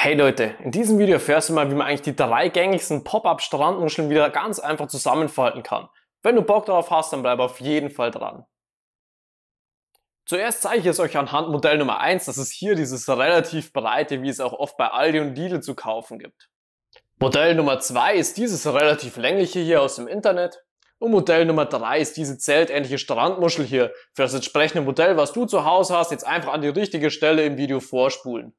Hey Leute, in diesem Video erfährst du mal, wie man eigentlich die drei gängigsten Pop-Up-Strandmuscheln wieder ganz einfach zusammenfalten kann. Wenn du Bock darauf hast, dann bleib auf jeden Fall dran. Zuerst zeige ich es euch anhand Modell Nummer 1, das ist hier dieses relativ breite, wie es auch oft bei Aldi und Lidl zu kaufen gibt. Modell Nummer 2 ist dieses relativ längliche hier aus dem Internet. Und Modell Nummer 3 ist diese zeltähnliche Strandmuschel hier. Für das entsprechende Modell, was du zu Hause hast, jetzt einfach an die richtige Stelle im Video vorspulen.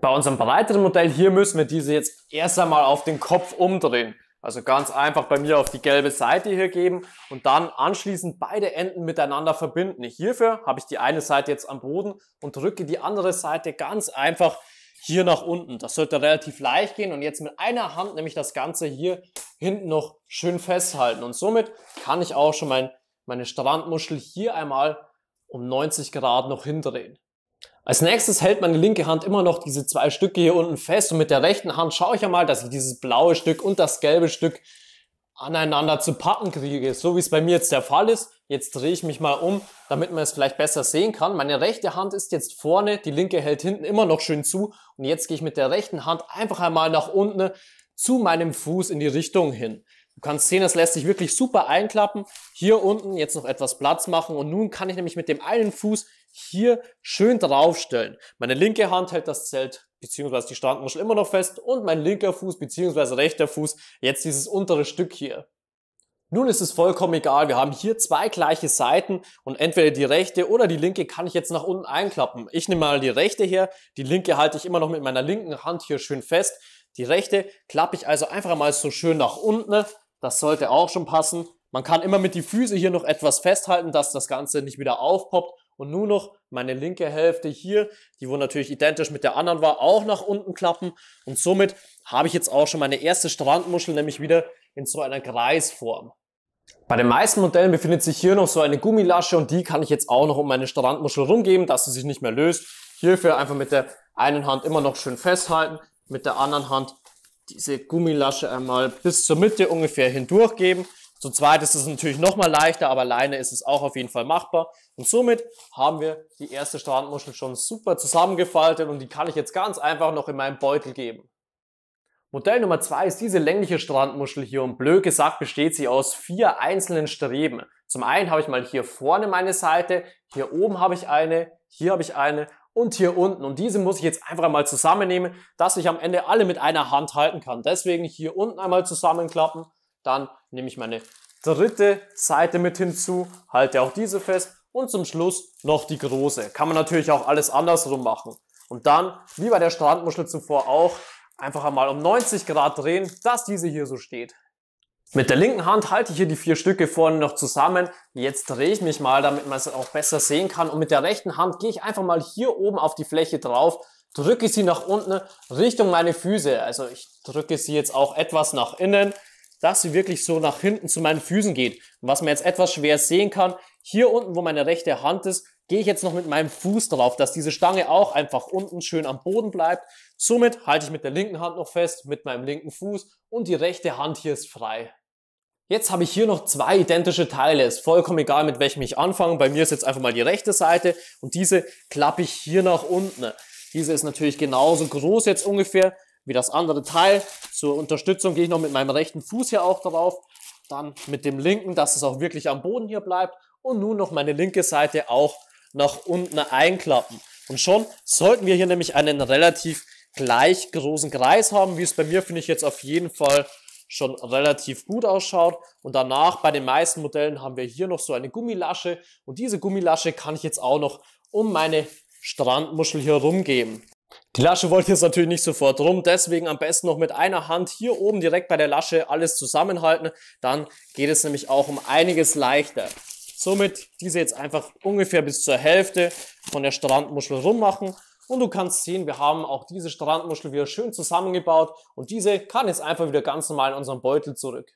Bei unserem breiteren Modell hier müssen wir diese jetzt erst einmal auf den Kopf umdrehen. Also ganz einfach bei mir auf die gelbe Seite hier geben und dann anschließend beide Enden miteinander verbinden. Hierfür habe ich die eine Seite jetzt am Boden und drücke die andere Seite ganz einfach hier nach unten. Das sollte relativ leicht gehen und jetzt mit einer Hand nämlich das Ganze hier hinten noch schön festhalten. Und somit kann ich auch schon mein, meine Strandmuschel hier einmal um 90 Grad noch hindrehen. Als nächstes hält meine linke Hand immer noch diese zwei Stücke hier unten fest und mit der rechten Hand schaue ich einmal, dass ich dieses blaue Stück und das gelbe Stück aneinander zu pappen kriege, so wie es bei mir jetzt der Fall ist. Jetzt drehe ich mich mal um, damit man es vielleicht besser sehen kann. Meine rechte Hand ist jetzt vorne, die linke hält hinten immer noch schön zu und jetzt gehe ich mit der rechten Hand einfach einmal nach unten zu meinem Fuß in die Richtung hin. Du kannst sehen, das lässt sich wirklich super einklappen. Hier unten jetzt noch etwas Platz machen und nun kann ich nämlich mit dem einen Fuß hier schön draufstellen. Meine linke Hand hält das Zelt beziehungsweise die Strandmuschel immer noch fest und mein linker Fuß beziehungsweise rechter Fuß jetzt dieses untere Stück hier. Nun ist es vollkommen egal, wir haben hier zwei gleiche Seiten und entweder die rechte oder die linke kann ich jetzt nach unten einklappen. Ich nehme mal die rechte her, die linke halte ich immer noch mit meiner linken Hand hier schön fest. Die rechte klappe ich also einfach mal so schön nach unten, das sollte auch schon passen. Man kann immer mit die Füße hier noch etwas festhalten, dass das Ganze nicht wieder aufpoppt und nur noch meine linke Hälfte hier, die wohl natürlich identisch mit der anderen war, auch nach unten klappen. Und somit habe ich jetzt auch schon meine erste Strandmuschel, nämlich wieder in so einer Kreisform. Bei den meisten Modellen befindet sich hier noch so eine Gummilasche und die kann ich jetzt auch noch um meine Strandmuschel rumgeben, dass sie sich nicht mehr löst. Hierfür einfach mit der einen Hand immer noch schön festhalten, mit der anderen Hand diese Gummilasche einmal bis zur Mitte ungefähr hindurch geben zu zweit ist es natürlich nochmal leichter, aber alleine ist es auch auf jeden Fall machbar. Und somit haben wir die erste Strandmuschel schon super zusammengefaltet und die kann ich jetzt ganz einfach noch in meinen Beutel geben. Modell Nummer zwei ist diese längliche Strandmuschel hier und blöd gesagt besteht sie aus vier einzelnen Streben. Zum einen habe ich mal hier vorne meine Seite, hier oben habe ich eine, hier habe ich eine und hier unten. Und diese muss ich jetzt einfach einmal zusammennehmen, dass ich am Ende alle mit einer Hand halten kann. Deswegen hier unten einmal zusammenklappen dann nehme ich meine dritte Seite mit hinzu, halte auch diese fest und zum Schluss noch die große. Kann man natürlich auch alles andersrum machen. Und dann, wie bei der Strandmuschel zuvor auch, einfach einmal um 90 Grad drehen, dass diese hier so steht. Mit der linken Hand halte ich hier die vier Stücke vorne noch zusammen. Jetzt drehe ich mich mal, damit man es auch besser sehen kann. Und mit der rechten Hand gehe ich einfach mal hier oben auf die Fläche drauf, drücke sie nach unten Richtung meine Füße. Also ich drücke sie jetzt auch etwas nach innen dass sie wirklich so nach hinten zu meinen Füßen geht. Und was man jetzt etwas schwer sehen kann, hier unten, wo meine rechte Hand ist, gehe ich jetzt noch mit meinem Fuß drauf, dass diese Stange auch einfach unten schön am Boden bleibt. Somit halte ich mit der linken Hand noch fest, mit meinem linken Fuß und die rechte Hand hier ist frei. Jetzt habe ich hier noch zwei identische Teile. Ist vollkommen egal, mit welchem ich anfange. Bei mir ist jetzt einfach mal die rechte Seite und diese klappe ich hier nach unten. Diese ist natürlich genauso groß jetzt ungefähr wie das andere Teil. Zur Unterstützung gehe ich noch mit meinem rechten Fuß hier auch drauf. Dann mit dem linken, dass es auch wirklich am Boden hier bleibt. Und nun noch meine linke Seite auch nach unten einklappen. Und schon sollten wir hier nämlich einen relativ gleich großen Kreis haben, wie es bei mir, finde ich, jetzt auf jeden Fall schon relativ gut ausschaut. Und danach bei den meisten Modellen haben wir hier noch so eine Gummilasche. Und diese Gummilasche kann ich jetzt auch noch um meine Strandmuschel hier rumgeben. Die Lasche wollte jetzt natürlich nicht sofort rum, deswegen am besten noch mit einer Hand hier oben direkt bei der Lasche alles zusammenhalten, dann geht es nämlich auch um einiges leichter. Somit diese jetzt einfach ungefähr bis zur Hälfte von der Strandmuschel rummachen und du kannst sehen, wir haben auch diese Strandmuschel wieder schön zusammengebaut und diese kann jetzt einfach wieder ganz normal in unseren Beutel zurück.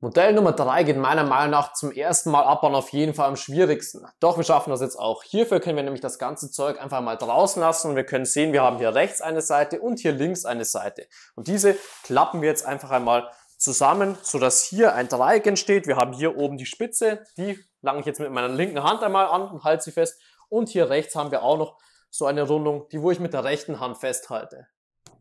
Modell Nummer drei geht meiner Meinung nach zum ersten Mal abbauen auf jeden Fall am schwierigsten. Doch wir schaffen das jetzt auch. Hierfür können wir nämlich das ganze Zeug einfach mal draußen lassen und wir können sehen, wir haben hier rechts eine Seite und hier links eine Seite. Und diese klappen wir jetzt einfach einmal zusammen, sodass hier ein Dreieck entsteht. Wir haben hier oben die Spitze, die lange ich jetzt mit meiner linken Hand einmal an und halte sie fest. Und hier rechts haben wir auch noch so eine Rundung, die wo ich mit der rechten Hand festhalte.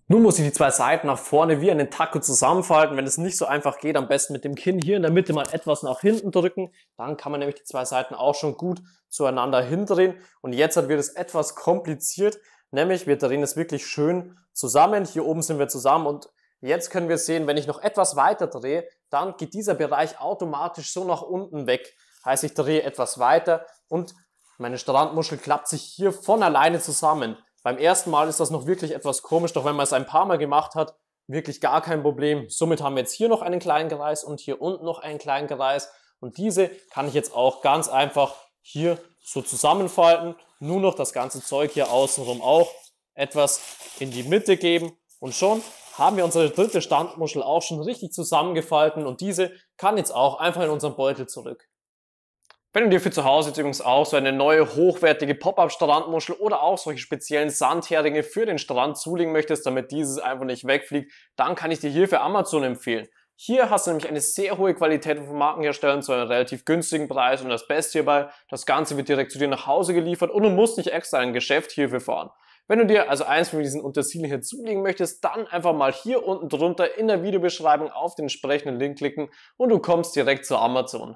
Nun muss ich die zwei Seiten nach vorne wie einen Taco zusammenfalten. Wenn es nicht so einfach geht, am besten mit dem Kinn hier in der Mitte mal etwas nach hinten drücken. Dann kann man nämlich die zwei Seiten auch schon gut zueinander hindrehen. Und jetzt wird es etwas kompliziert, nämlich wir drehen es wirklich schön zusammen. Hier oben sind wir zusammen und jetzt können wir sehen, wenn ich noch etwas weiter drehe, dann geht dieser Bereich automatisch so nach unten weg. Heißt, ich drehe etwas weiter und meine Strandmuschel klappt sich hier von alleine zusammen. Beim ersten Mal ist das noch wirklich etwas komisch, doch wenn man es ein paar Mal gemacht hat, wirklich gar kein Problem. Somit haben wir jetzt hier noch einen kleinen Kreis und hier unten noch einen kleinen Kreis. Und diese kann ich jetzt auch ganz einfach hier so zusammenfalten. Nur noch das ganze Zeug hier außenrum auch etwas in die Mitte geben. Und schon haben wir unsere dritte Standmuschel auch schon richtig zusammengefalten. Und diese kann jetzt auch einfach in unseren Beutel zurück. Wenn du dir für zu Hause jetzt übrigens auch so eine neue hochwertige Pop-Up-Strandmuschel oder auch solche speziellen Sandheringe für den Strand zulegen möchtest, damit dieses einfach nicht wegfliegt, dann kann ich dir hier für Amazon empfehlen. Hier hast du nämlich eine sehr hohe Qualität von Markenherstellern zu einem relativ günstigen Preis und das Beste hierbei, das Ganze wird direkt zu dir nach Hause geliefert und du musst nicht extra ein Geschäft hierfür fahren. Wenn du dir also eins von diesen Untersilien hier zulegen möchtest, dann einfach mal hier unten drunter in der Videobeschreibung auf den entsprechenden Link klicken und du kommst direkt zu Amazon.